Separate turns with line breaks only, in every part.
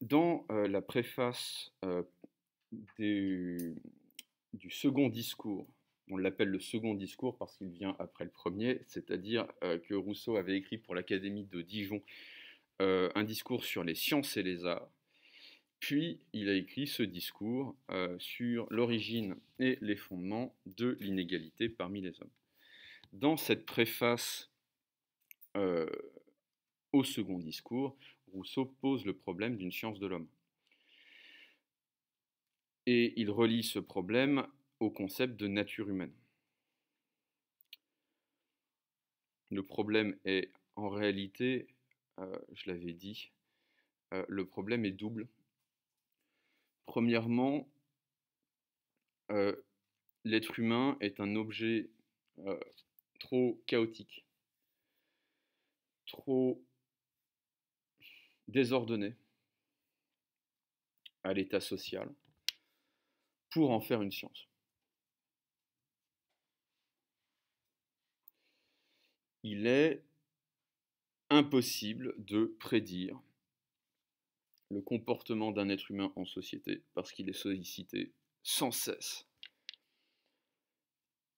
dans la préface du, second discours, on l'appelle le second discours parce qu'il vient après le premier, c'est-à-dire que Rousseau avait écrit pour l'Académie de Dijon un discours sur les sciences et les arts, puis il a écrit ce discours sur l'origine et les fondements de l'inégalité parmi les hommes. Dans cette préface au second discours, Rousseau pose le problème d'une science de l'homme. Et il relie ce problème au concept de nature humaine. Le problème est en réalité, euh, je l'avais dit, euh, le problème est double. Premièrement, euh, l'être humain est un objet trop chaotique, trop Désordonné à l'état social pour en faire une science. Il est impossible de prédire le comportement d'un être humain en société parce qu'il est sollicité sans cesse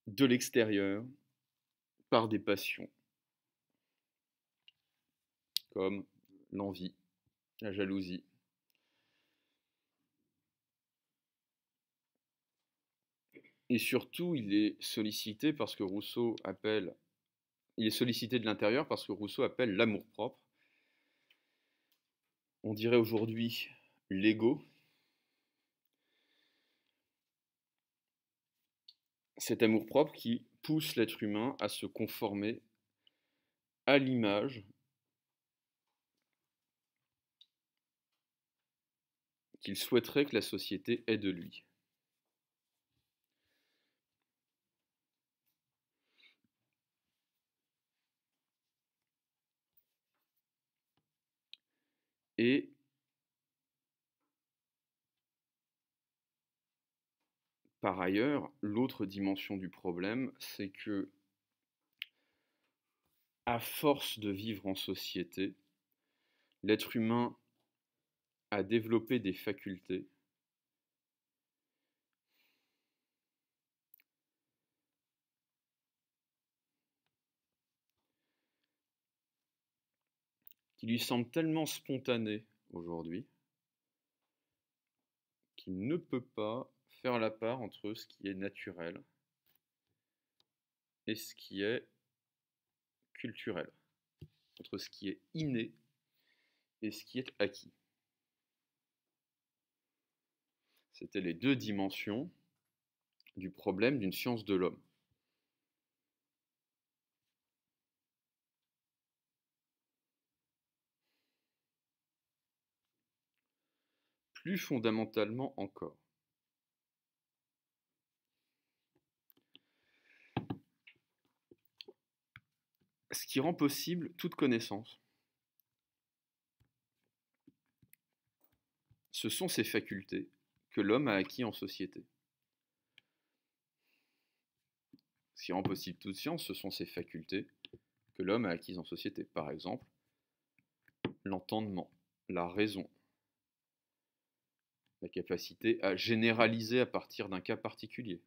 de l'extérieur par des passions comme l'envie, la jalousie. Et surtout, il est sollicité parce que Rousseau appelle, il est sollicité de l'intérieur parce que Rousseau appelle l'amour-propre. On dirait aujourd'hui l'ego. Cet amour-propre qui pousse l'être humain à se conformer à l'image Il souhaiterait que la société ait de lui. Et par ailleurs, l'autre dimension du problème, c'est que à force de vivre en société, l'être humain à développer des facultés qui lui semblent tellement spontanées aujourd'hui qu'il ne peut pas faire la part entre ce qui est naturel et ce qui est culturel, entre ce qui est inné et ce qui est acquis. C'était les deux dimensions du problème d'une science de l'homme. Plus fondamentalement encore. ce qui rend possible toute connaissance. Ce sont ses facultés l'homme a acquis en société. Ce qui rend possible toute science, ce sont ces facultés que l'homme a acquises en société. Par exemple, l'entendement, la raison, la capacité à généraliser à partir d'un cas particulier,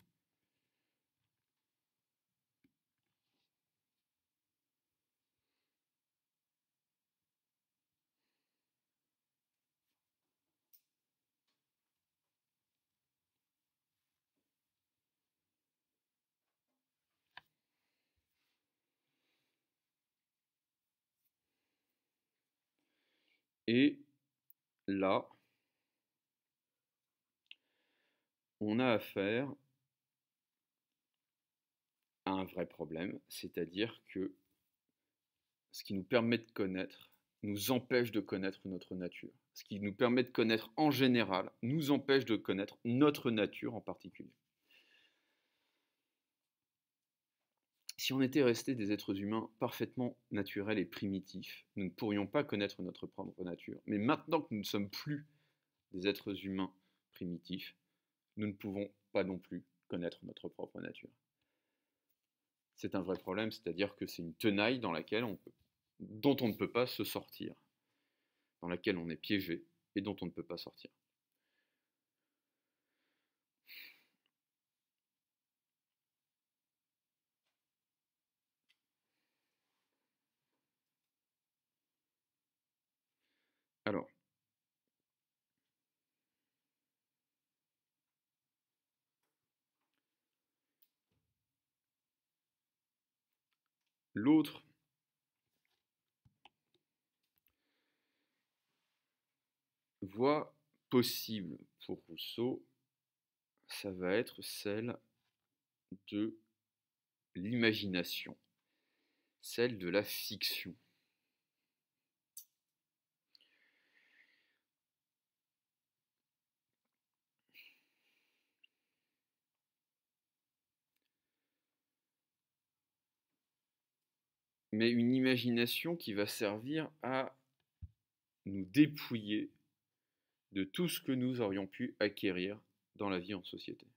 Et là, on a affaire à un vrai problème, c'est-à-dire que ce qui nous permet de connaître nous empêche de connaître notre nature. Ce qui nous permet de connaître en général nous empêche de connaître notre nature en particulier. Si on était resté des êtres humains parfaitement naturels et primitifs, nous ne pourrions pas connaître notre propre nature. Mais maintenant que nous ne sommes plus des êtres humains primitifs, nous ne pouvons pas non plus connaître notre propre nature. C'est un vrai problème, c'est-à-dire que c'est une tenaille dans laquelle on dont on ne peut pas se sortir, dans laquelle on est piégé et dont on ne peut pas sortir. L'autre, voie possible pour Rousseau, ça va être celle de l'imagination, celle de la fiction. mais une imagination qui va servir à nous dépouiller de tout ce que nous aurions pu acquérir dans la vie en société.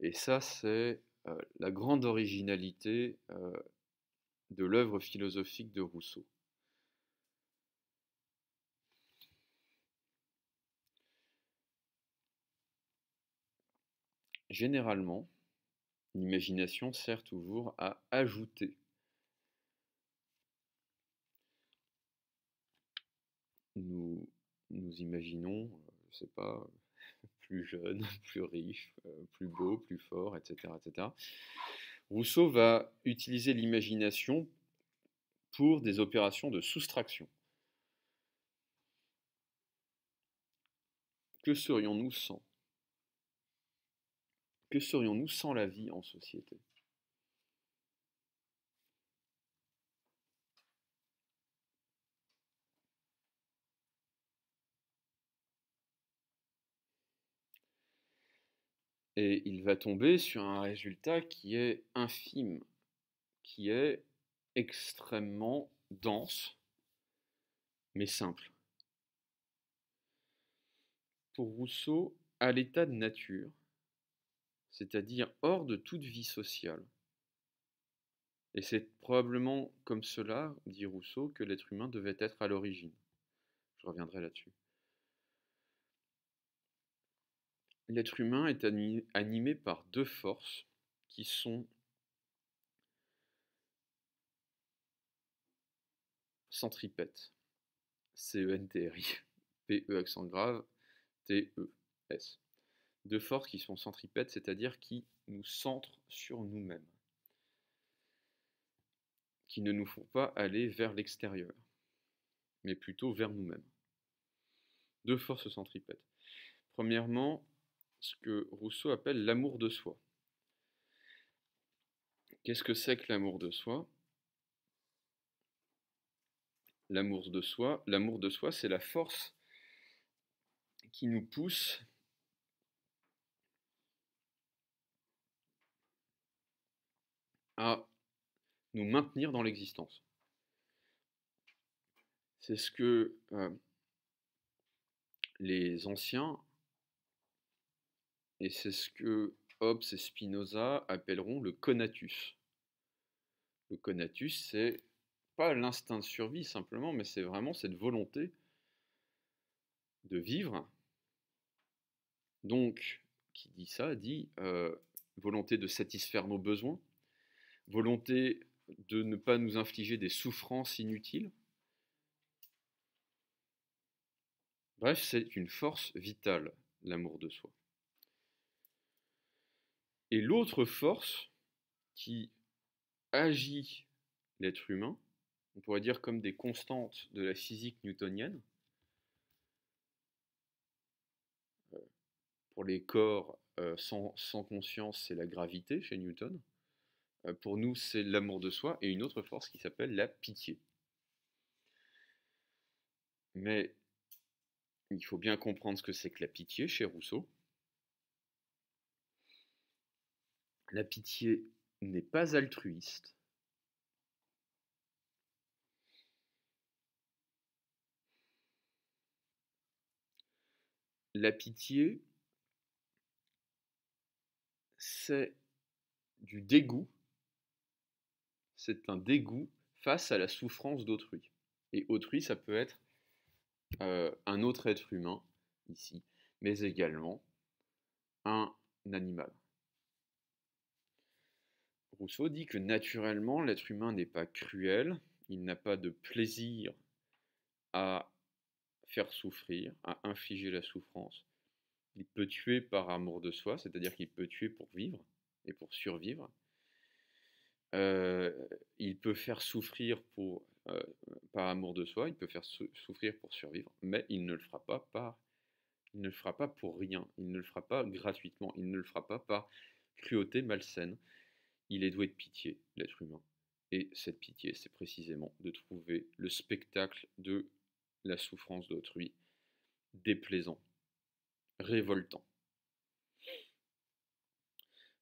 Et ça, c'est euh, la grande originalité euh, de l'œuvre philosophique de Rousseau. Généralement, l'imagination sert toujours à ajouter. Nous, nous imaginons, euh, je ne sais pas, plus jeune, plus riche, euh, plus beau, plus fort, etc. Rousseau va utiliser l'imagination pour des opérations de soustraction. Que serions-nous sans que serions-nous sans la vie en société Et il va tomber sur un résultat qui est infime, qui est extrêmement dense, mais simple. Pour Rousseau, à l'état de nature, c'est-à-dire hors de toute vie sociale. Et c'est probablement comme cela, dit Rousseau, que l'être humain devait être à l'origine. Je reviendrai là-dessus. L'être humain est animé par deux forces qui sont centripètes. C-E-N-T-R-I, P-E accent grave, T-E-S. Deux forces qui sont centripètes, c'est-à-dire qui nous centrent sur nous-mêmes, qui ne nous font pas aller vers l'extérieur, mais plutôt vers nous-mêmes. Deux forces centripètes. Premièrement, ce que Rousseau appelle l'amour de soi. Qu'est-ce que c'est que l'amour de soi L'amour de soi, l'amour de soi, c'est la force qui nous pousse à nous maintenir dans l'existence. C'est ce que euh, les anciens et c'est ce que Hobbes et Spinoza appelleront le conatus. Le conatus, c'est pas l'instinct de survie simplement, mais c'est vraiment cette volonté de vivre. Donc, qui dit ça, dit euh, volonté de satisfaire nos besoins, volonté de ne pas nous infliger des souffrances inutiles. Bref, c'est une force vitale, l'amour de soi. Et l'autre force qui agit l'être humain, on pourrait dire comme des constantes de la physique newtonienne, euh, pour les corps euh, sans, conscience, c'est la gravité chez Newton. Euh, pour nous, c'est l'amour de soi et une autre force qui s'appelle la pitié. Mais il faut bien comprendre ce que c'est que la pitié chez Rousseau. La pitié n'est pas altruiste. La pitié, c'est du dégoût c'est un dégoût face à la souffrance d'autrui. Et autrui, ça peut être euh, un autre être humain, ici, mais également un animal. Rousseau dit que naturellement, l'être humain n'est pas cruel, il n'a pas de plaisir à faire souffrir, à infliger la souffrance. Il peut tuer par amour de soi, c'est-à-dire qu'il peut tuer pour vivre et pour survivre, il peut faire souffrir pour, par amour de soi, il peut faire souffrir pour survivre, mais il ne le fera pas par, il ne le fera pas pour rien, il ne le fera pas gratuitement, il ne le fera pas par cruauté malsaine. Il est doué de pitié, l'être humain. Et cette pitié, c'est précisément de trouver le spectacle de la souffrance d'autrui déplaisant, révoltant.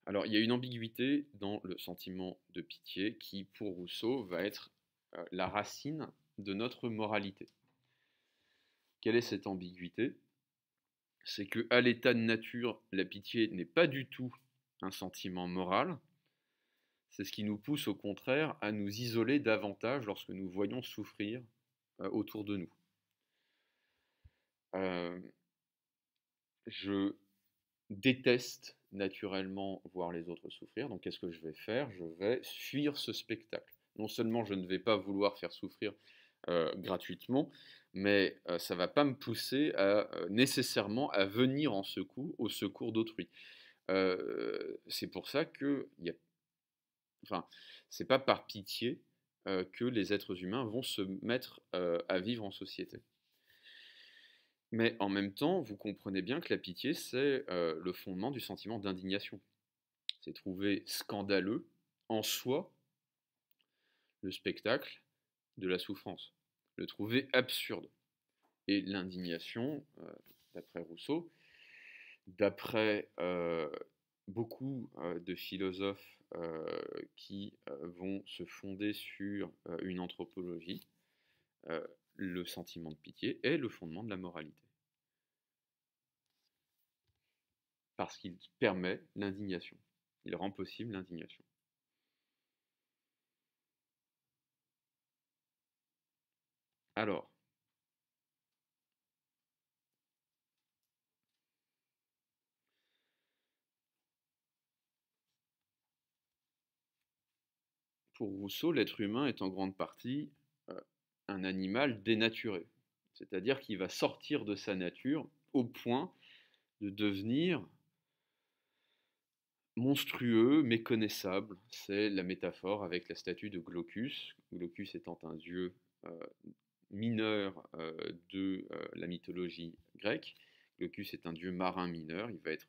Alors, il y a une ambiguïté dans le sentiment de pitié qui, pour Rousseau, va être euh, la racine de notre moralité. Quelle est cette ambiguïté C'est que, à l'état de nature, la pitié n'est pas du tout un sentiment moral. C'est ce qui nous pousse, au contraire, à nous isoler davantage lorsque nous voyons souffrir euh, autour de nous. Euh, je déteste naturellement voir les autres souffrir. Donc qu'est-ce que je vais faire Je vais fuir ce spectacle. Non seulement je ne vais pas vouloir faire souffrir euh, gratuitement, mais euh, ça ne va pas me pousser à, euh, nécessairement à venir en secours, au secours d'autrui. c'est pour ça que y a... enfin, c'est pas par pitié que les êtres humains vont se mettre à vivre en société. Mais en même temps, vous comprenez bien que la pitié, c'est euh, le fondement du sentiment d'indignation. C'est trouver scandaleux en soi le spectacle de la souffrance, le trouver absurde. Et l'indignation, euh, d'après Rousseau, d'après euh, beaucoup de philosophes qui vont se fonder sur une anthropologie, le sentiment de pitié est le fondement de la moralité. Parce qu'il permet l'indignation. Il rend possible l'indignation. Alors, pour Rousseau, l'être humain est en grande partie un animal dénaturé, c'est-à-dire qui va sortir de sa nature au point de devenir monstrueux, méconnaissable. C'est la métaphore avec la statue de Glaucus, Glaucus étant un dieu euh, mineur euh, de euh, la mythologie grecque. Glaucus est un dieu marin mineur, il va être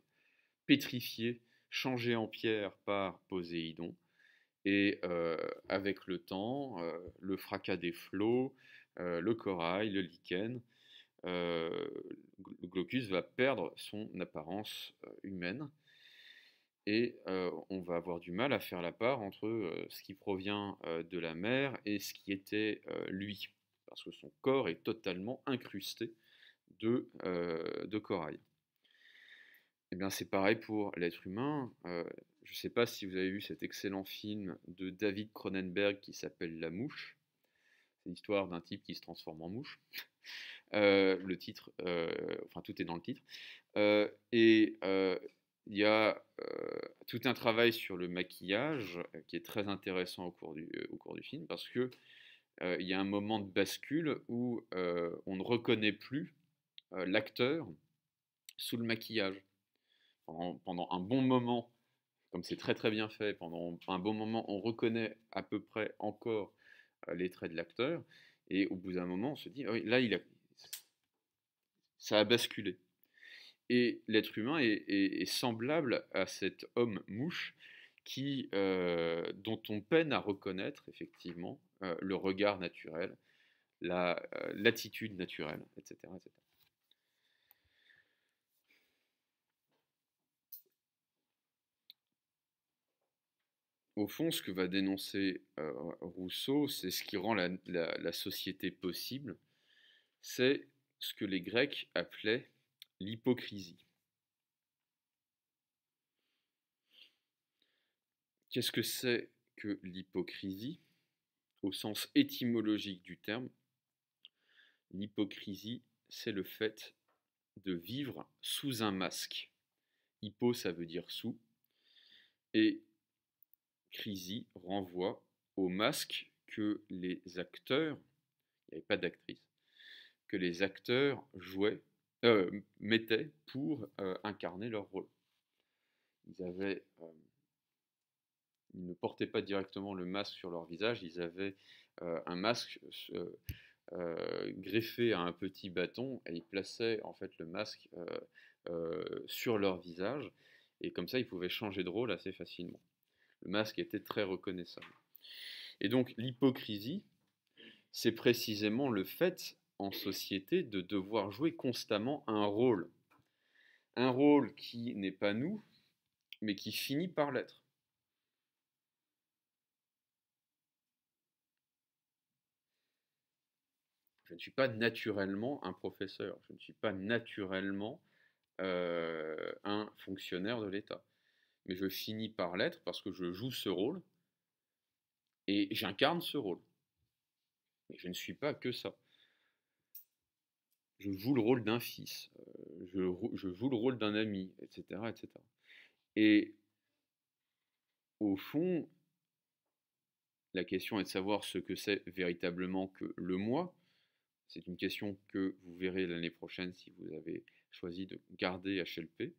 pétrifié, changé en pierre par Poséidon, et euh, avec le temps, euh, le fracas des flots, euh, le corail, le lichen, le glaucus va perdre son apparence humaine et on va avoir du mal à faire la part entre ce qui provient de la mer et ce qui était lui, parce que son corps est totalement incrusté de, de corail. Et eh bien c'est pareil pour l'être humain, je ne sais pas si vous avez vu cet excellent film de David Cronenberg qui s'appelle La Mouche. C'est l'histoire d'un type qui se transforme en mouche. Euh, le titre, euh, enfin tout est dans le titre. Euh, et il y a tout un travail sur le maquillage qui est très intéressant au cours du, cours du film parce que il y a un moment de bascule où on ne reconnaît plus l'acteur sous le maquillage. pendant, un bon moment, comme c'est très très bien fait, pendant un bon moment, on reconnaît à peu près encore les traits de l'acteur. Et au bout d'un moment, on se dit, ah là, il a... ça a basculé. Et l'être humain est, semblable à cet homme mouche qui, euh, dont on peine à reconnaître effectivement euh, le regard naturel, euh, l'attitude la, naturelle, etc., etc. au fond, ce que va dénoncer euh, Rousseau, c'est ce qui rend la, la société possible, c'est ce que les Grecs appelaient l'hypocrisie. Qu'est-ce que c'est que l'hypocrisie Au sens étymologique du terme, l'hypocrisie, c'est le fait de vivre sous un masque. Hypo, ça veut dire sous, et Crisi renvoie au masque que les acteurs, il n'y avait pas d'actrice, que les acteurs jouaient, euh, mettaient pour euh, incarner leur rôle. Ils avaient, euh, ils ne portaient pas directement le masque sur leur visage, ils avaient un masque greffé à un petit bâton et ils plaçaient en fait le masque sur leur visage et comme ça ils pouvaient changer de rôle assez facilement. Le masque était très reconnaissable. Et donc l'hypocrisie, c'est précisément le fait en société de devoir jouer constamment un rôle. Un rôle qui n'est pas nous, mais qui finit par l'être. Je ne suis pas naturellement un professeur, je ne suis pas naturellement euh, un fonctionnaire de l'État mais je finis par l'être parce que je joue ce rôle et j'incarne ce rôle. Mais je ne suis pas que ça. Je joue le rôle d'un fils, euh, je, joue le rôle d'un ami, etc., etc. Et au fond, la question est de savoir ce que c'est véritablement que le moi. C'est une question que vous verrez l'année prochaine si vous avez choisi de garder HLP.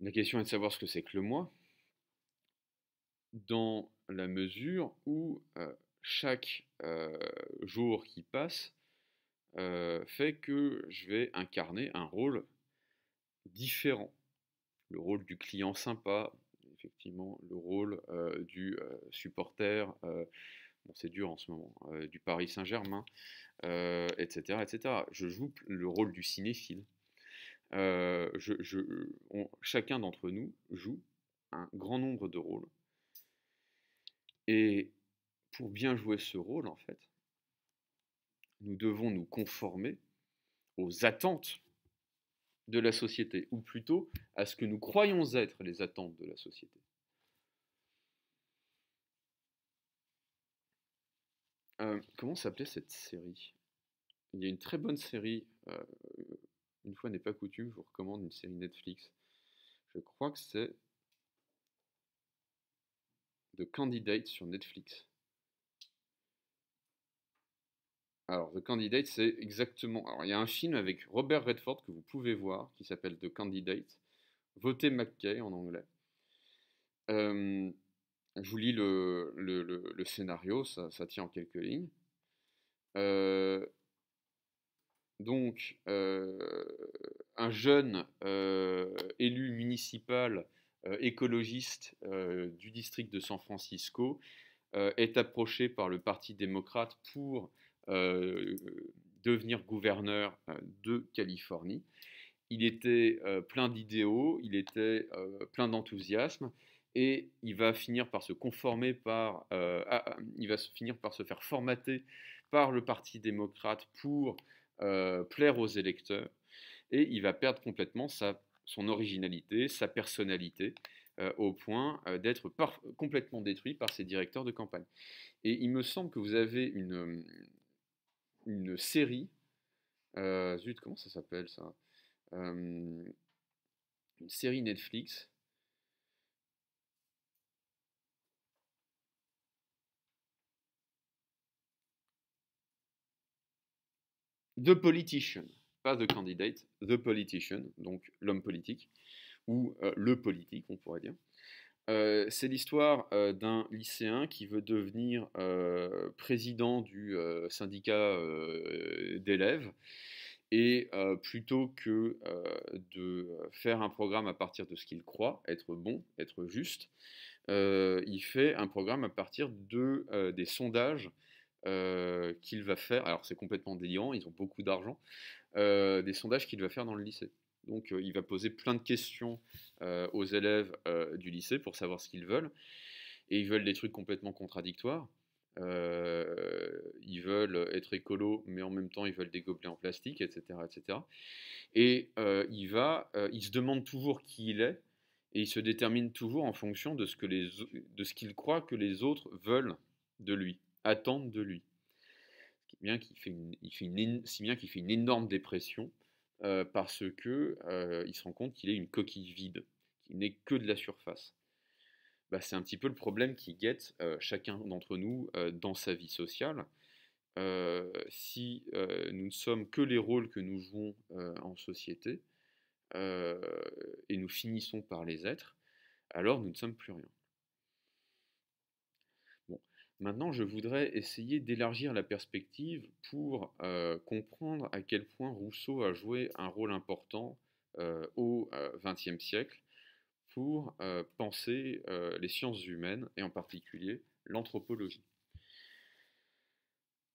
La question est de savoir ce que c'est que le moi, dans la mesure où chaque jour qui passe fait que je vais incarner un rôle différent. Le rôle du client sympa, effectivement, le rôle du supporter, c'est dur en ce moment, du Paris Saint-Germain, etc., etc. Je joue le rôle du cinéphile chacun d'entre nous joue un grand nombre de rôles. Et pour bien jouer ce rôle, en fait, nous devons nous conformer aux attentes de la société, ou plutôt à ce que nous croyons être les attentes de la société. comment s'appelait cette série Il y a une très bonne série une fois n'est pas coutume, je vous recommande une série Netflix. Je crois que c'est The Candidate sur Netflix. Alors, The Candidate, c'est exactement. Alors, il y a un film avec Robert Redford que vous pouvez voir qui s'appelle The Candidate. Votez McKay en anglais. Euh, je vous lis le, scénario, ça, ça, tient en quelques lignes. Euh, donc euh, un jeune euh, élu municipal euh, écologiste du district de San Francisco est approché par le Parti démocrate pour devenir gouverneur de Californie. Il était plein d'idéaux, il était plein d'enthousiasme et il va finir par se conformer par, ah, ah, il va finir par se faire formater par le Parti démocrate pour euh, plaire aux électeurs, et il va perdre complètement sa, son originalité, sa personnalité, euh, au point euh, d'être complètement détruit par ses directeurs de campagne. Et il me semble que vous avez une, une série, zut, comment ça s'appelle ça une série Netflix The Politician, pas The Candidate, The Politician, donc l'homme politique, ou euh, le politique, on pourrait dire. Euh, c'est l'histoire euh, d'un lycéen qui veut devenir président du syndicat d'élèves. Et plutôt que de faire un programme à partir de ce qu'il croit être bon, être juste, il fait un programme à partir de, des sondages euh, qu'il va faire, alors c'est complètement déliant. ils ont beaucoup d'argent, euh, des sondages qu'il va faire dans le lycée. Donc euh, il va poser plein de questions aux élèves du lycée pour savoir ce qu'ils veulent. Et ils veulent des trucs complètement contradictoires. ils veulent être écolo, mais en même temps ils veulent des gobelets en plastique, etc. etc. Et il, va, il se demande toujours qui il est, et il se détermine toujours en fonction de ce qu'il croit que les autres veulent de lui attendre de lui. Ce bien qu'il fait si bien qu'il fait une énorme dépression euh, parce que euh, il se rend compte qu'il est une coquille vide, qu'il n'est que de la surface. Bah, c'est un petit peu le problème qui guette euh, chacun d'entre nous dans sa vie sociale. si nous ne sommes que les rôles que nous jouons en société et nous finissons par les être, alors nous ne sommes plus rien. Maintenant, je voudrais essayer d'élargir la perspective pour euh, comprendre à quel point Rousseau a joué un rôle important euh, au XXe euh, siècle pour penser les sciences humaines et en particulier l'anthropologie.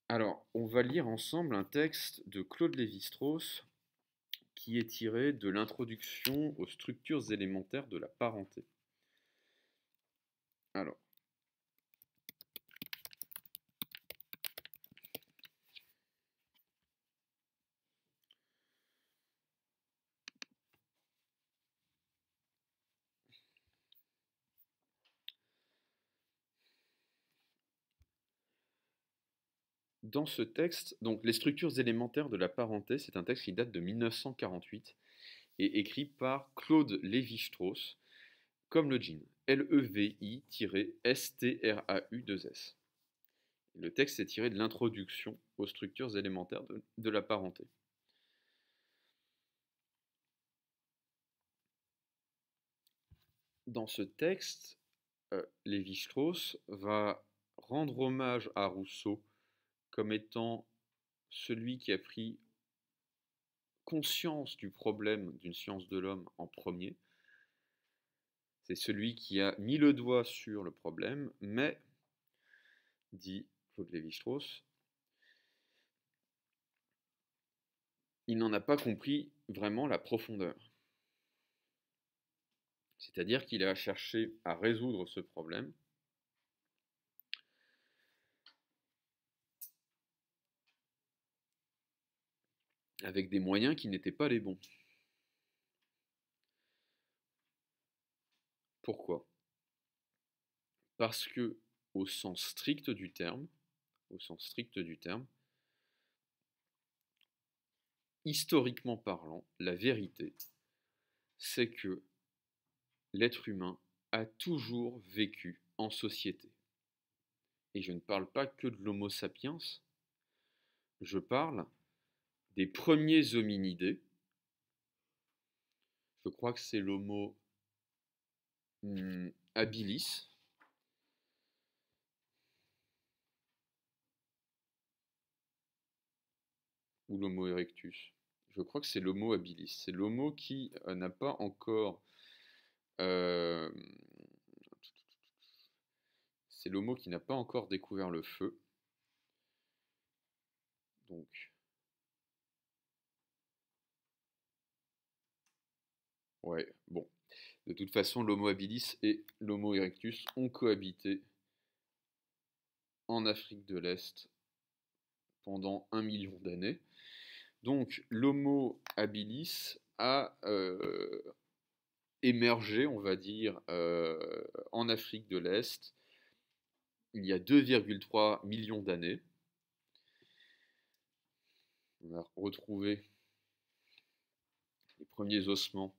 Alors, on va lire ensemble un texte de Claude Lévi-Strauss qui est tiré de l'introduction aux structures élémentaires de la parenté. Alors, dans ce texte, donc les structures élémentaires de la parenté, c'est un texte qui date de 1948 et écrit par Claude Lévi-Strauss, comme le jean, L-E-V-I-S-T-R-A-U-2-S. Le texte est tiré de l'introduction aux structures élémentaires de, la parenté. Dans ce texte, euh, Lévi-Strauss va rendre hommage à Rousseau comme étant celui qui a pris conscience du problème d'une science de l'homme en premier. C'est celui qui a mis le doigt sur le problème, mais, dit Claude strauss il n'en a pas compris vraiment la profondeur. C'est-à-dire qu'il a cherché à résoudre ce problème avec des moyens qui n'étaient pas les bons. Pourquoi Parce que, au sens strict du terme, au sens strict du terme, historiquement parlant, la vérité, c'est que l'être humain a toujours vécu en société. Et je ne parle pas que de l'homo sapiens, je parle des premiers hominidés. Je crois que c'est l'homo hmm, habilis. Ou l'homo erectus. Je crois que c'est l'homo habilis. C'est l'homo qui euh, n'a pas encore... Euh, c'est l'homo qui n'a pas encore découvert le feu. Donc, Ouais, bon. De toute façon, l'Homo habilis et l'Homo erectus ont cohabité en Afrique de l'Est pendant un million d'années. Donc, l'Homo habilis a euh, émergé, on va dire, euh, en Afrique de l'Est il y a 2,3 millions d'années. On a retrouvé les premiers ossements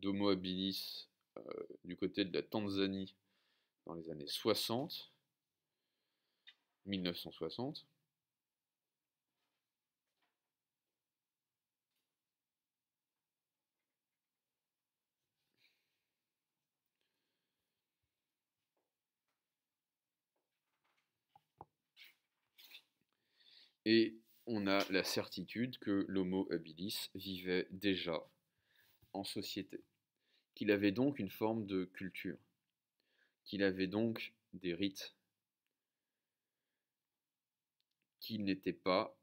d'Homo habilis euh, du côté de la Tanzanie dans les années 60, 1960. Et on a la certitude que l'Homo habilis vivait déjà en société, qu'il avait donc une forme de culture, qu'il avait donc des rites, qu'il n'était pas,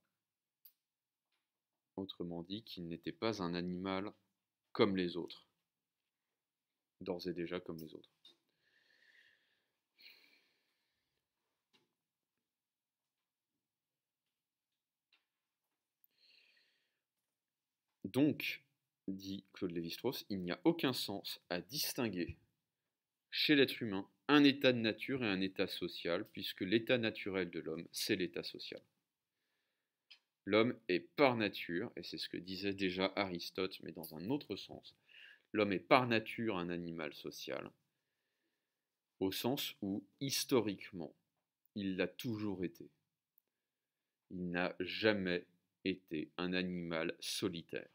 autrement dit, qu'il n'était pas un animal comme les autres, d'ores et déjà comme les autres. Donc, dit Claude Lévi-Strauss, il n'y a aucun sens à distinguer chez l'être humain un état de nature et un état social, puisque l'état naturel de l'homme, c'est l'état social. L'homme est par nature, et c'est ce que disait déjà Aristote, mais dans un autre sens, l'homme est par nature un animal social, au sens où, historiquement, il l'a toujours été. Il n'a jamais été un animal solitaire.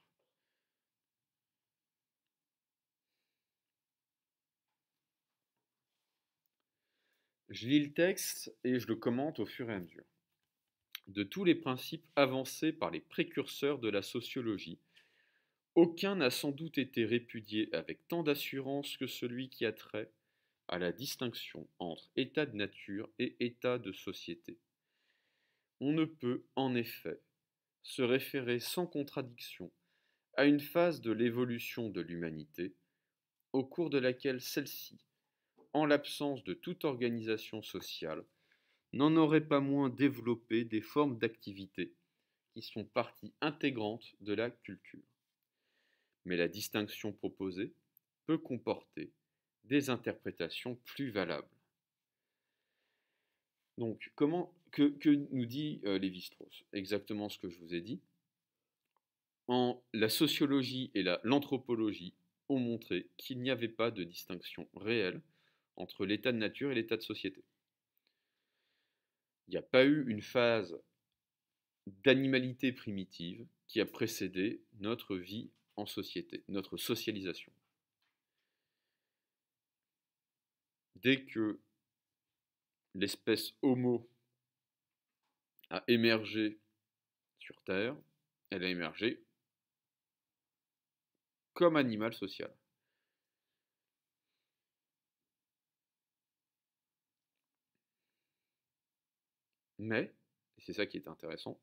Je lis le texte et je le commente au fur et à mesure. De tous les principes avancés par les précurseurs de la sociologie, aucun n'a sans doute été répudié avec tant d'assurance que celui qui a trait à la distinction entre état de nature et état de société. On ne peut, en effet, se référer sans contradiction à une phase de l'évolution de l'humanité au cours de laquelle celle-ci en l'absence de toute organisation sociale, n'en aurait pas moins développé des formes d'activité qui sont partie intégrante de la culture. Mais la distinction proposée peut comporter des interprétations plus valables. Donc, comment, que, nous dit euh, Lévi-Strauss Exactement ce que je vous ai dit. En, la sociologie et l'anthropologie ont montré qu'il n'y avait pas de distinction réelle entre l'état de nature et l'état de société. Il n'y a pas eu une phase d'animalité primitive qui a précédé notre vie en société, notre socialisation. Dès que l'espèce Homo a émergé sur Terre, elle a émergé comme animal social. Mais, et c'est ça qui est intéressant,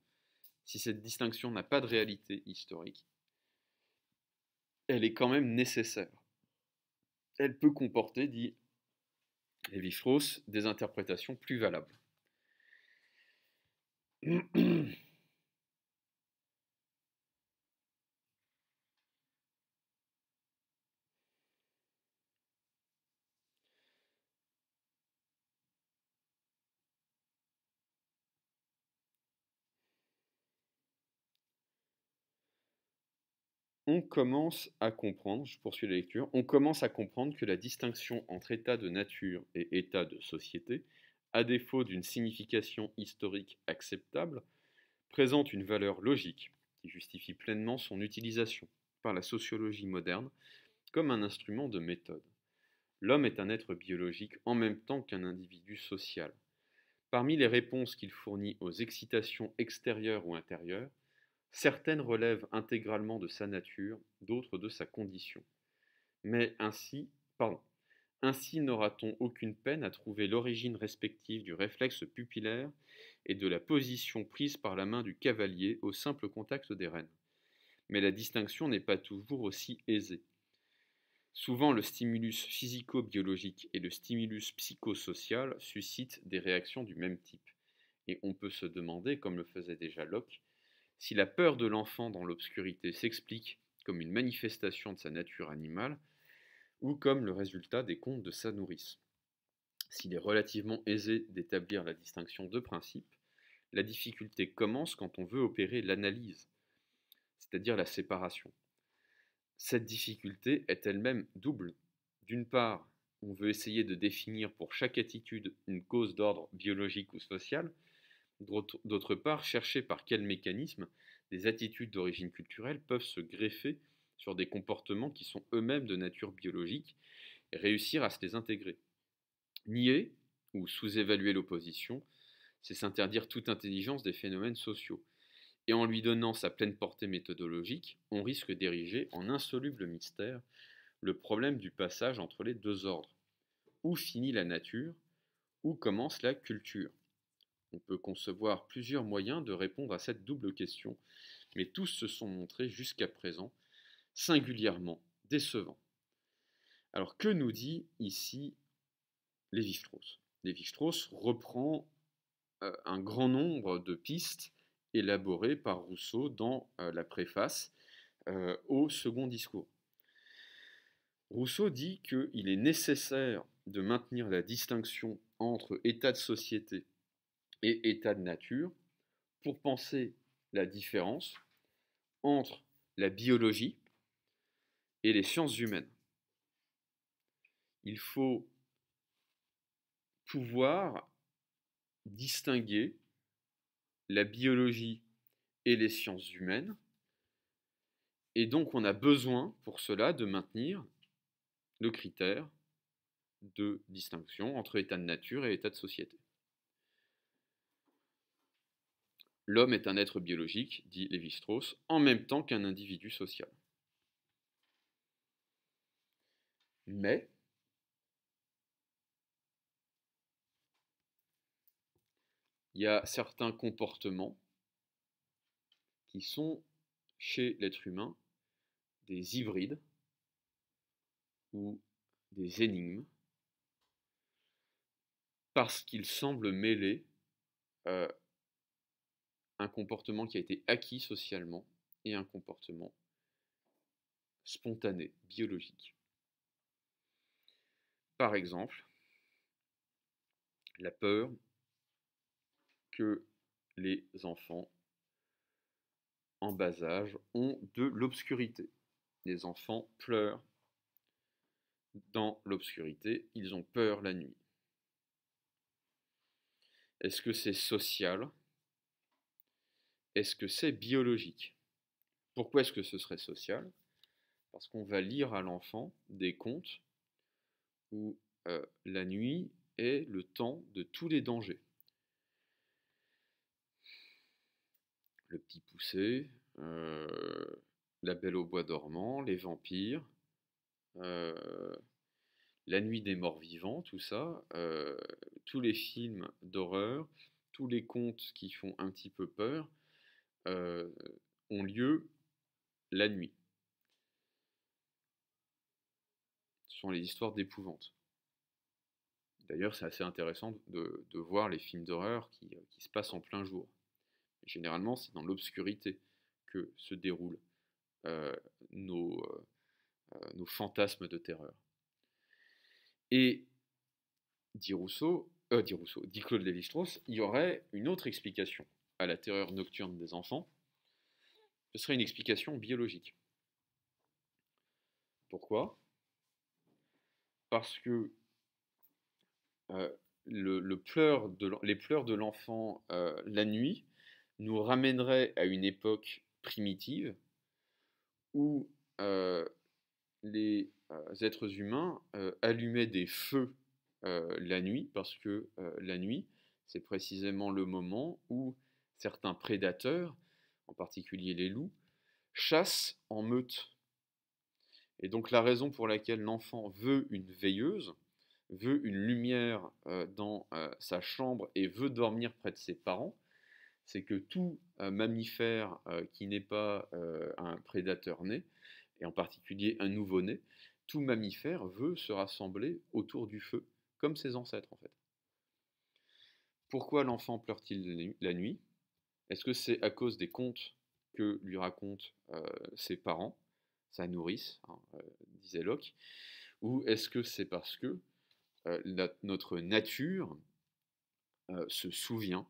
si cette distinction n'a pas de réalité historique, elle est quand même nécessaire. Elle peut comporter, dit Lévi-Strauss, des interprétations plus valables. on commence à comprendre, je poursuis la lecture, on commence à comprendre que la distinction entre état de nature et état de société, à défaut d'une signification historique acceptable, présente une valeur logique qui justifie pleinement son utilisation par la sociologie moderne comme un instrument de méthode. L'homme est un être biologique en même temps qu'un individu social. Parmi les réponses qu'il fournit aux excitations extérieures ou intérieures, Certaines relèvent intégralement de sa nature, d'autres de sa condition. Mais ainsi, pardon, ainsi n'aura-t-on aucune peine à trouver l'origine respective du réflexe pupillaire et de la position prise par la main du cavalier au simple contact des rênes. Mais la distinction n'est pas toujours aussi aisée. Souvent, le stimulus physico-biologique et le stimulus psychosocial suscitent des réactions du même type. Et on peut se demander, comme le faisait déjà Locke, si la peur de l'enfant dans l'obscurité s'explique comme une manifestation de sa nature animale ou comme le résultat des contes de sa nourrice. S'il est relativement aisé d'établir la distinction de principe, la difficulté commence quand on veut opérer l'analyse, c'est-à-dire la séparation. Cette difficulté est elle-même double. D'une part, on veut essayer de définir pour chaque attitude une cause d'ordre biologique ou social, D'autre part, chercher par quel mécanisme des attitudes d'origine culturelle peuvent se greffer sur des comportements qui sont eux-mêmes de nature biologique et réussir à se les intégrer. Nier ou sous-évaluer l'opposition, c'est s'interdire toute intelligence des phénomènes sociaux. Et en lui donnant sa pleine portée méthodologique, on risque d'ériger en insoluble mystère le problème du passage entre les deux ordres. Où finit la nature Où commence la culture on peut concevoir plusieurs moyens de répondre à cette double question, mais tous se sont montrés jusqu'à présent singulièrement décevants. Alors que nous dit ici Lévi-Strauss Lévi-Strauss reprend euh, un grand nombre de pistes élaborées par Rousseau dans euh, la préface euh, au second discours. Rousseau dit qu'il est nécessaire de maintenir la distinction entre état de société et état de nature pour penser la différence entre la biologie et les sciences humaines. Il faut pouvoir distinguer la biologie et les sciences humaines. Et donc on a besoin pour cela de maintenir le critère de distinction entre état de nature et état de société. L'homme est un être biologique, dit Lévi-Strauss, en même temps qu'un individu social. Mais, il y a certains comportements qui sont chez l'être humain des hybrides ou des énigmes parce qu'ils semblent mêler euh, un comportement qui a été acquis socialement et un comportement spontané, biologique. Par exemple, la peur que les enfants en bas âge ont de l'obscurité. Les enfants pleurent dans l'obscurité, ils ont peur la nuit. Est-ce que c'est social est-ce que c'est biologique Pourquoi est-ce que ce serait social Parce qu'on va lire à l'enfant des contes où euh, la nuit est le temps de tous les dangers. Le petit poussé, euh, la belle au bois dormant, les vampires, euh, la nuit des morts vivants, tout ça, tous les films d'horreur, tous les contes qui font un petit peu peur, euh, ont lieu la nuit. Ce sont les histoires d'épouvante. D'ailleurs, c'est assez intéressant de, voir les films d'horreur euh, qui, se passent en plein jour. Généralement, c'est dans l'obscurité que se déroulent euh, nos, nos, fantasmes de terreur. Et, dit Rousseau, dit dit Claude Lévi-Strauss, il y aurait une autre explication à la terreur nocturne des enfants, ce serait une explication biologique. Pourquoi Parce que euh, le, pleur de, les pleurs de l'enfant euh, la nuit nous ramèneraient à une époque primitive où euh, les êtres humains allumaient des feux la nuit, parce que la nuit, c'est précisément le moment où certains prédateurs, en particulier les loups, chassent en meute. Et donc la raison pour laquelle l'enfant veut une veilleuse, veut une lumière euh, dans euh, sa chambre et veut dormir près de ses parents, c'est que tout euh, mammifère qui n'est pas un prédateur né, et en particulier un nouveau-né, tout mammifère veut se rassembler autour du feu, comme ses ancêtres en fait. Pourquoi l'enfant pleure-t-il la nuit est-ce que c'est à cause des contes que lui racontent ses parents, sa nourrice, hein, disait Locke, ou est-ce que c'est parce que notre nature se souvient,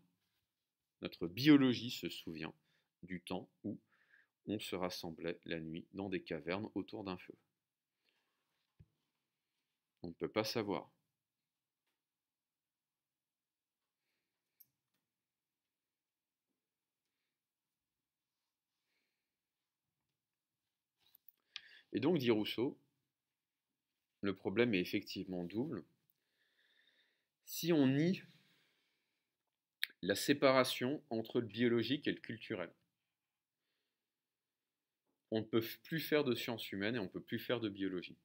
notre biologie se souvient du temps où on se rassemblait la nuit dans des cavernes autour d'un feu On ne peut pas savoir. Et donc, dit Rousseau, le problème est effectivement double. Si on nie la séparation entre le biologique et le culturel, on ne peut plus faire de sciences humaines et on ne peut plus faire de biologie.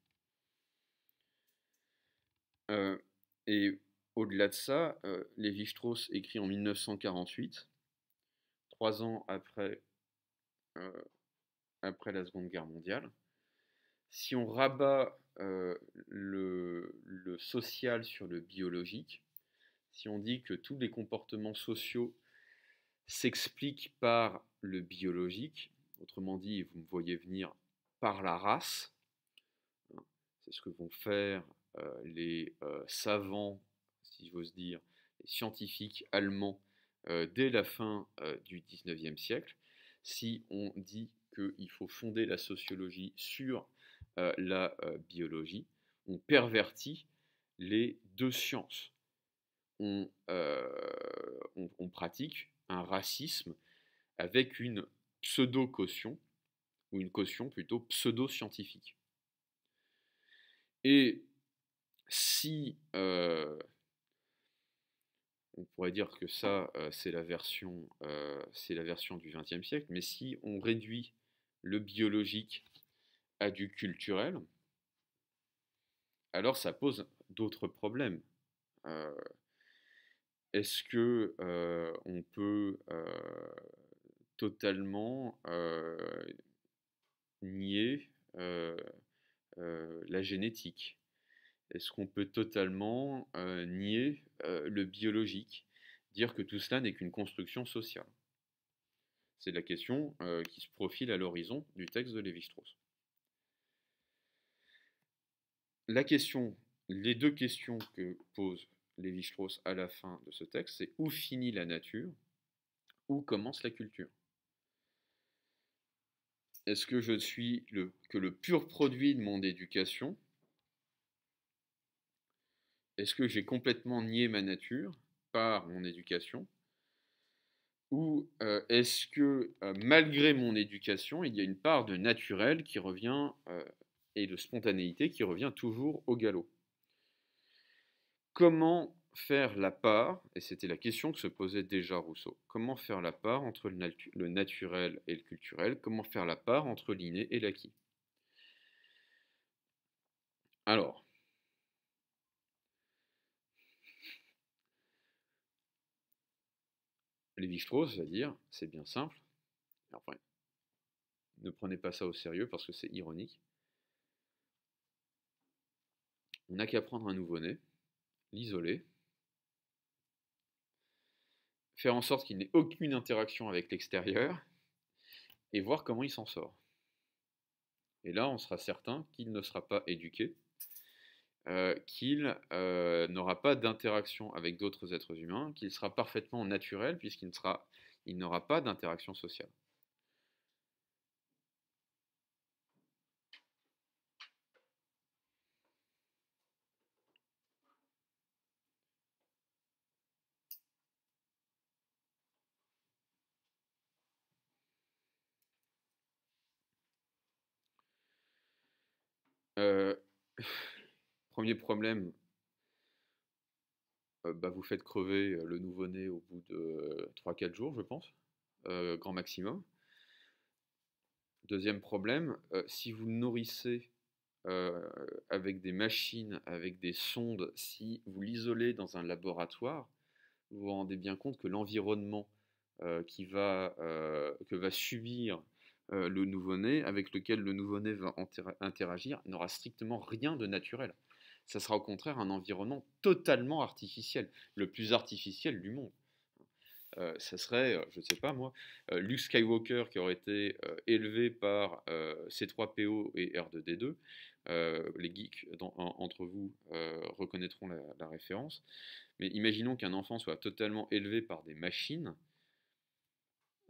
Euh, et au-delà de ça, euh, Lévi-Strauss écrit en 1948, trois ans après, euh, après la Seconde Guerre mondiale, si on rabat euh, le, social sur le biologique, si on dit que tous les comportements sociaux s'expliquent par le biologique, autrement dit, vous me voyez venir par la race, hein, c'est ce que vont faire euh, les euh, savants, si j'ose dire, les scientifiques allemands dès la fin du 19e siècle, si on dit qu'il faut fonder la sociologie sur euh, la euh, biologie, on pervertit les deux sciences. Euh, on, pratique un racisme avec une pseudo-caution, ou une caution plutôt pseudo-scientifique. Et si on pourrait dire que ça, c'est la version du XXe siècle, mais si on réduit le biologique a du culturel, alors ça pose d'autres problèmes. Euh, est-ce que euh, on peut euh, totalement nier la génétique Est-ce qu'on peut totalement nier le biologique Dire que tout cela n'est qu'une construction sociale C'est la question qui se profile à l'horizon du texte de Lévi-Strauss. la question, les deux questions que pose Lévi-Strauss à la fin de ce texte, c'est où finit la nature, où commence la culture Est-ce que je suis le, que le pur produit de mon éducation Est-ce que j'ai complètement nié ma nature par mon éducation ou euh, est-ce que euh, malgré mon éducation, il y a une part de naturel qui revient euh, et de spontanéité qui revient toujours au galop. Comment faire la part, et c'était la question que se posait déjà Rousseau, comment faire la part entre le naturel et le culturel, comment faire la part entre l'inné et l'acquis Alors, Lévi-Strauss va dire, c'est bien simple, ne prenez pas ça au sérieux parce que c'est ironique, on n'a qu'à prendre un nouveau-né, l'isoler, faire en sorte qu'il n'ait aucune interaction avec l'extérieur, et voir comment il s'en sort. Et là, on sera certain qu'il ne sera pas éduqué, euh, qu'il euh, n'aura pas d'interaction avec d'autres êtres humains, qu'il sera parfaitement naturel puisqu'il n'aura pas d'interaction sociale. Euh, premier problème, euh, bah, vous faites crever euh, le nouveau-né au bout de 3-4 jours, je pense, grand maximum. Deuxième problème, si vous nourrissez avec des machines, avec des sondes, si vous l'isolez dans un laboratoire, vous vous rendez bien compte que l'environnement qui que va subir euh, le nouveau-né, avec lequel le nouveau-né va interagir, n'aura strictement rien de naturel. Ça sera au contraire un environnement totalement artificiel, le plus artificiel du monde. Euh, ça serait, euh, je ne sais pas moi, Luke Skywalker qui aurait été élevé par C3PO et R2D2. les geeks entre vous reconnaîtront la, référence. Mais imaginons qu'un enfant soit totalement élevé par des machines.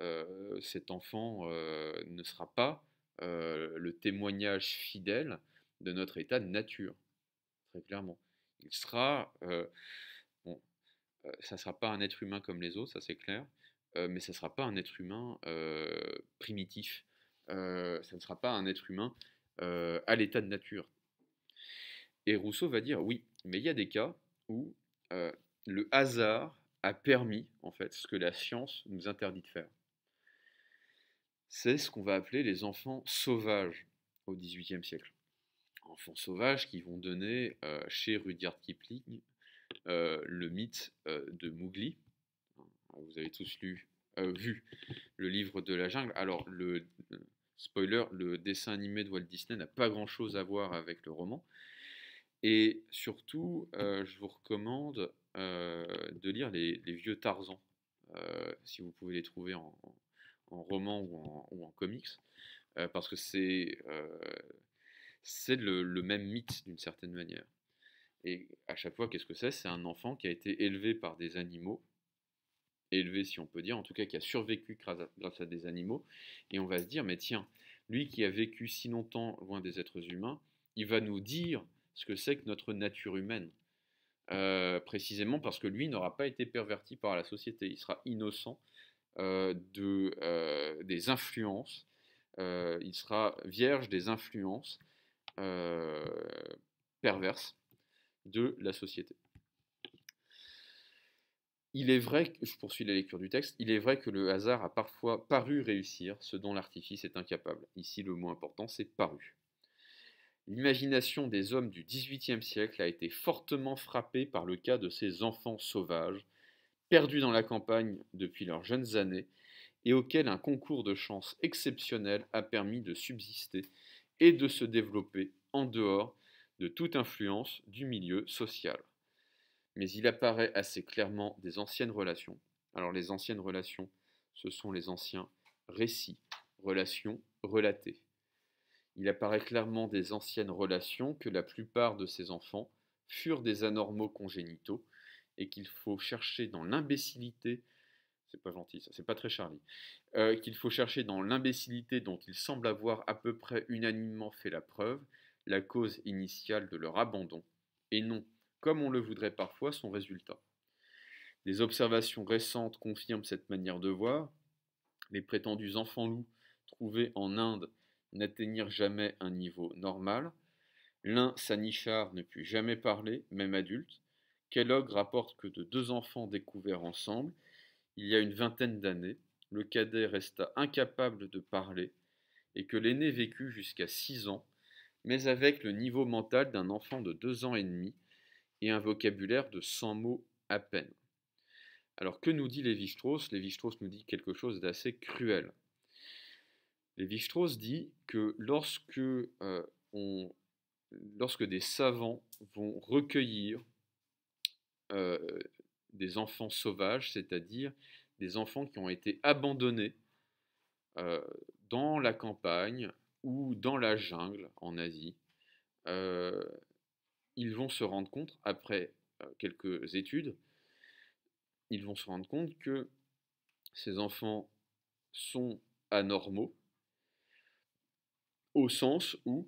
Euh, cet enfant euh, ne sera pas euh, le témoignage fidèle de notre état de nature, très clairement. Il sera, bon, ça ne sera pas un être humain comme les autres, ça c'est clair, mais ça ne sera pas un être humain primitif, ça ne sera pas un être humain à l'état de nature. Et Rousseau va dire oui, mais il y a des cas où le hasard a permis en fait ce que la science nous interdit de faire c'est ce qu'on va appeler les enfants sauvages au XVIIIe siècle. Enfants sauvages qui vont donner euh, chez Rudyard Kipling euh, le mythe euh, de Mowgli. Vous avez tous lu, vu le livre de la jungle. Alors, le spoiler, le dessin animé de Walt Disney n'a pas grand-chose à voir avec le roman. Et surtout, je vous recommande de lire les, vieux Tarzan, si vous pouvez les trouver en en roman ou en, comics, euh, parce que c'est euh, c'est le, même mythe d'une certaine manière. Et à chaque fois, qu'est-ce que c'est C'est un enfant qui a été élevé par des animaux, élevé si on peut dire, en tout cas qui a survécu grâce à, des animaux, et on va se dire, mais tiens, lui qui a vécu si longtemps loin des êtres humains, il va nous dire ce que c'est que notre nature humaine. Euh, précisément parce que lui n'aura pas été perverti par la société, il sera innocent euh, de, euh, des influences. Euh, il sera vierge des influences perverses de la société. Il est vrai, que je poursuis la lecture du texte, il est vrai que le hasard a parfois paru réussir ce dont l'artifice est incapable. Ici, le mot important, c'est paru. L'imagination des hommes du XVIIIe siècle a été fortement frappée par le cas de ces enfants sauvages perdus dans la campagne depuis leurs jeunes années et auxquels un concours de chance exceptionnel a permis de subsister et de se développer en dehors de toute influence du milieu social. Mais il apparaît assez clairement des anciennes relations. Alors les anciennes relations, ce sont les anciens récits, relations relatées. Il apparaît clairement des anciennes relations que la plupart de ces enfants furent des anormaux congénitaux et qu'il faut chercher dans l'imbécilité, c'est pas gentil ça, c'est pas très Charlie, euh, qu'il faut chercher dans l'imbécilité dont ils semblent avoir à peu près unanimement fait la preuve, la cause initiale de leur abandon, et non, comme on le voudrait parfois, son résultat. Des observations récentes confirment cette manière de voir. Les prétendus enfants loups trouvés en Inde n'atteignirent jamais un niveau normal. L'un, Sanichar, ne put jamais parler, même adulte. Kellogg rapporte que de deux enfants découverts ensemble, il y a une vingtaine d'années, le cadet resta incapable de parler et que l'aîné vécut jusqu'à 6 ans, mais avec le niveau mental d'un enfant de 2 ans et demi et un vocabulaire de 100 mots à peine. Alors que nous dit Lévi-Strauss Lévi-Strauss nous dit quelque chose d'assez cruel. Lévi-Strauss dit que lorsque, euh, lorsque des savants vont recueillir euh, des enfants sauvages, c'est-à-dire des enfants qui ont été abandonnés euh, dans la campagne ou dans la jungle en Asie. Euh, ils vont se rendre compte, après quelques études, ils vont se rendre compte que ces enfants sont anormaux, au sens où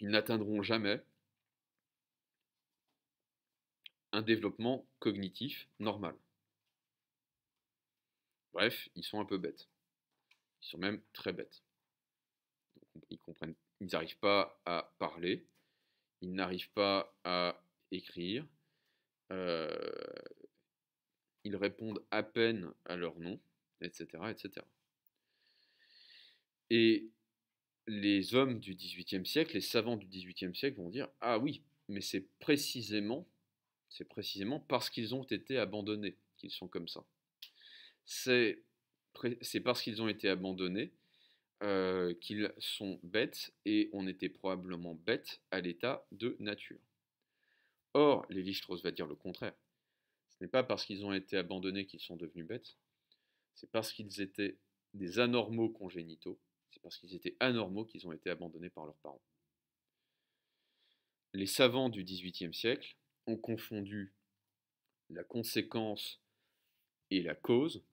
ils n'atteindront jamais un développement cognitif normal. Bref, ils sont un peu bêtes. Ils sont même très bêtes. ils comprennent, ils n'arrivent pas à parler, ils n'arrivent pas à écrire, euh, ils répondent à peine à leur nom, etc., etc. Et les hommes du XVIIIe siècle, les savants du XVIIIe siècle vont dire ah oui, mais c'est précisément c'est précisément parce qu'ils ont été abandonnés qu'ils sont comme ça. C'est parce qu'ils ont été abandonnés euh, qu'ils sont bêtes et on était probablement bêtes à l'état de nature. Or, Lévi-Strauss va dire le contraire. Ce n'est pas parce qu'ils ont été abandonnés qu'ils sont devenus bêtes, c'est parce qu'ils étaient des anormaux congénitaux, c'est parce qu'ils étaient anormaux qu'ils ont été abandonnés par leurs parents. Les savants du XVIIIe siècle, ont confondu la conséquence et la cause.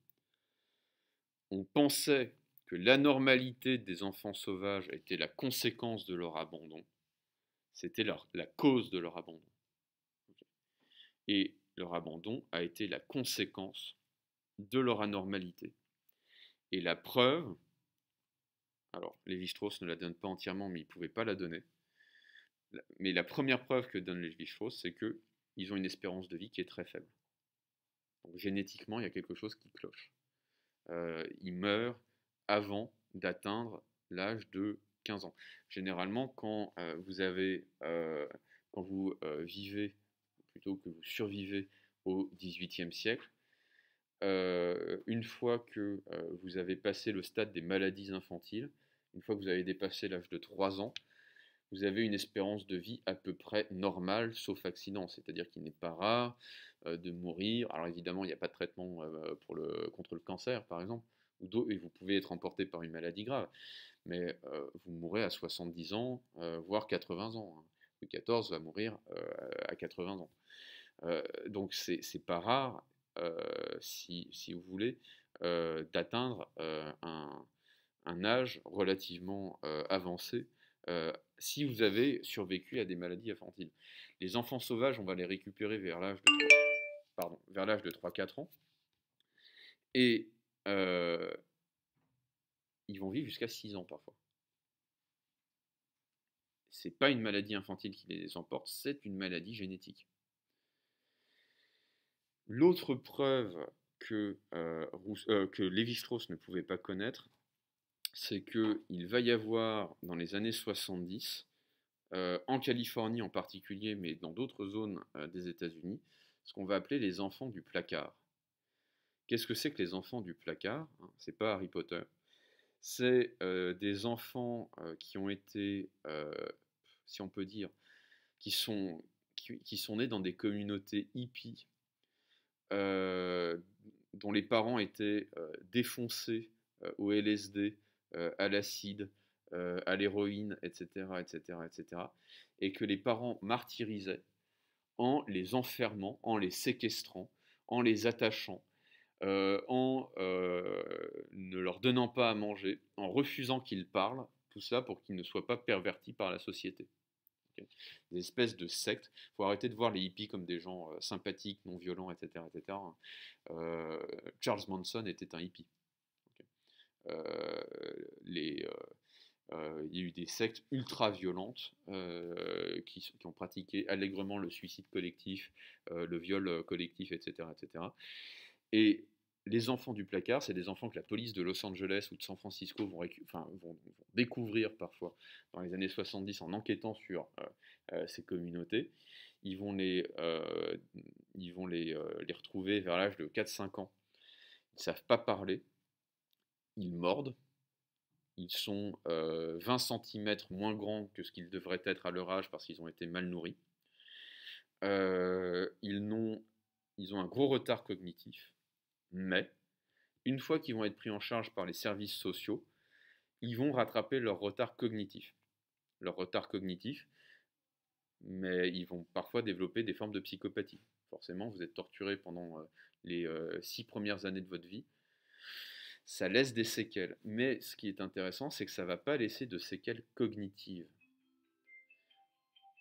On pensait que l'anormalité des enfants sauvages était la conséquence de leur abandon. C'était la cause de leur abandon. Et leur abandon a été la conséquence de leur anormalité. Et la preuve, alors Lévi-Strauss ne la donne pas entièrement, mais il ne pouvait pas la donner, mais la première preuve que donne les strauss c'est qu'ils ont une espérance de vie qui est très faible. génétiquement, il y a quelque chose qui cloche. Euh, ils meurent avant d'atteindre l'âge de 15 ans. Généralement, quand euh, vous euh, quand vous vivez, plutôt que vous survivez au XVIIIe siècle, une fois que vous avez passé le stade des maladies infantiles, une fois que vous avez dépassé l'âge de 3 ans, vous avez une espérance de vie à peu près normale, sauf accident, c'est-à-dire qu'il n'est pas rare euh, de mourir. Alors évidemment, il n'y a pas de traitement euh, pour le, contre le cancer, par exemple, et vous pouvez être emporté par une maladie grave, mais euh, vous mourrez à 70 ans, voire 80 ans. Hein. le 14 va mourir à 80 ans. donc c'est pas rare, si, vous voulez, d'atteindre un, un, âge relativement avancé si vous avez survécu à des maladies infantiles. Les enfants sauvages, on va les récupérer vers l'âge de 3, 4 ans. Et euh, ils vont vivre jusqu'à 6 ans parfois. Ce n'est pas une maladie infantile qui les emporte, c'est une maladie génétique. L'autre preuve que, euh, euh que Lévi-Strauss ne pouvait pas connaître, c'est qu'il va y avoir dans les années 70, euh, en Californie en particulier, mais dans d'autres zones euh, des États-Unis, ce qu'on va appeler les enfants du placard. Qu'est-ce que c'est que les enfants du placard hein? C'est pas Harry Potter. C'est euh, des enfants qui ont été, si on peut dire, qui sont, qui sont nés dans des communautés hippies, dont les parents étaient défoncés au LSD euh, à l'acide, euh, à l'héroïne, etc., etc., etc., et que les parents martyrisaient en les enfermant, en les séquestrant, en les attachant, euh, en ne leur donnant pas à manger, en refusant qu'ils parlent, tout ça pour qu'ils ne soient pas pervertis par la société. Des espèces de sectes. Il faut arrêter de voir les hippies comme des gens sympathiques, non violents, etc. etc. Hein. Charles Manson était un hippie. Euh, les, euh, euh, il y a eu des sectes ultra violentes qui, ont pratiqué allègrement le suicide collectif, le viol collectif, etc. etc. Et les enfants du placard, c'est des enfants que la police de Los Angeles ou de San Francisco vont, enfin, vont, découvrir parfois dans les années 70 en enquêtant sur ces communautés. Ils vont les, ils vont les, les retrouver vers l'âge de 4-5 ans. Ils ne savent pas parler ils mordent. Ils sont 20 euh, cm moins grands que ce qu'ils devraient être à leur âge parce qu'ils ont été mal nourris. Euh, ils, ont, ils ont un gros retard cognitif, mais une fois qu'ils vont être pris en charge par les services sociaux, ils vont rattraper leur retard cognitif. Leur retard cognitif, mais ils vont parfois développer des formes de psychopathie. Forcément, vous êtes torturé pendant euh, les six premières années de votre vie ça laisse des séquelles. Mais ce qui est intéressant, c'est que ça ne va pas laisser de séquelles cognitives.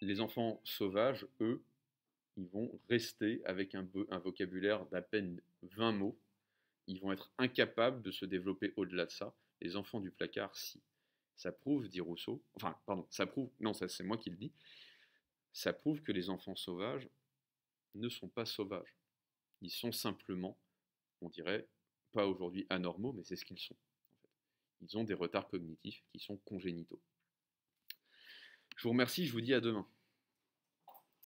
Les enfants sauvages, eux, ils vont rester avec un, vocabulaire d'à peine 20 mots. Ils vont être incapables de se développer au-delà de ça. Les enfants du placard, si. Ça prouve, dit Rousseau, enfin, pardon, ça prouve, non, ça c'est moi qui le dis, ça prouve que les enfants sauvages ne sont pas sauvages. Ils sont simplement, on dirait, pas aujourd'hui anormaux, mais c'est ce qu'ils sont. Ils ont des retards cognitifs qui sont congénitaux. Je vous remercie, je vous dis à demain.